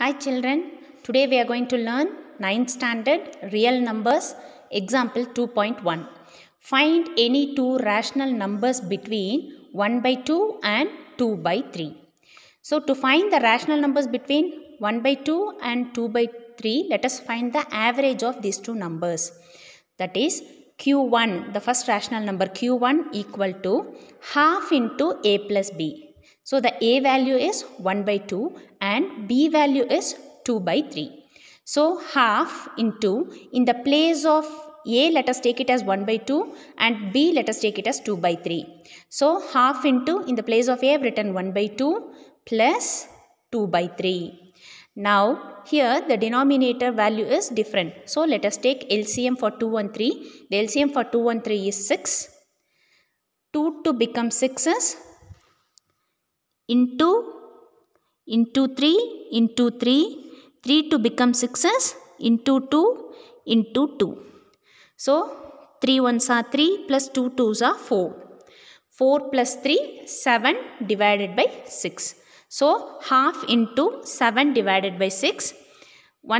Hi children, today we are going to learn 9th standard real numbers example 2.1. Find any two rational numbers between 1 by 2 and 2 by 3. So to find the rational numbers between 1 by 2 and 2 by 3, let us find the average of these two numbers. That is q1, the first rational number q1 equal to half into a plus b. So the A value is 1 by 2 and B value is 2 by 3. So half into in the place of A let us take it as 1 by 2 and B let us take it as 2 by 3. So half into in the place of A I have written 1 by 2 plus 2 by 3. Now here the denominator value is different. So let us take LCM for 2 and 3. The LCM for 2 and 3 is 6. 2 to become 6 is into into 3 into 3 3 to become 6s into 2 into 2 so 3 ones are 3 plus 2 twos are 4 4 plus 3 7 divided by 6 so half into 7 divided by 6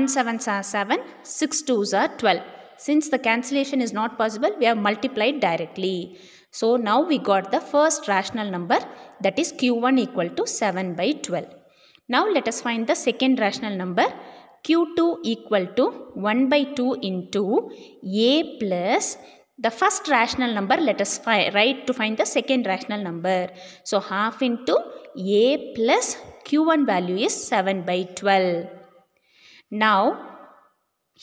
1 sevens are 7 6 twos are 12 since the cancellation is not possible we have multiplied directly so now we got the first rational number that is q1 equal to 7 by 12. Now let us find the second rational number q2 equal to 1 by 2 into a plus the first rational number let us write to find the second rational number. So half into a plus q1 value is 7 by 12. Now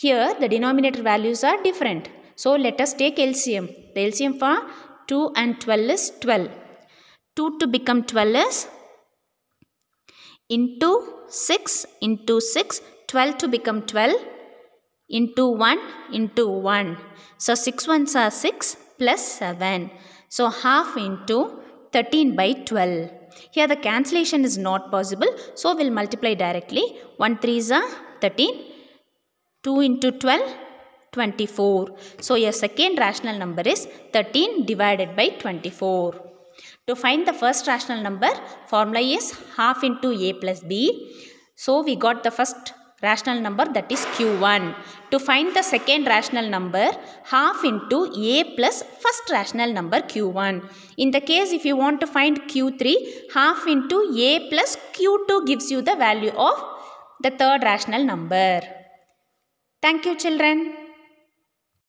here the denominator values are different. So let us take LCM. The LCM for 2 and 12 is 12. 2 to become 12 is into 6 into 6 12 to become 12 into 1 into 1. So 6 ones are 6 plus 7. So half into 13 by 12. Here the cancellation is not possible. So we'll multiply directly. 1 3 is 13. 2 into 12 24. So your second rational number is 13 divided by 24. To find the first rational number, formula is half into a plus b. So we got the first rational number that is q1. To find the second rational number, half into a plus first rational number q1. In the case if you want to find q3, half into a plus q2 gives you the value of the third rational number. Thank you children.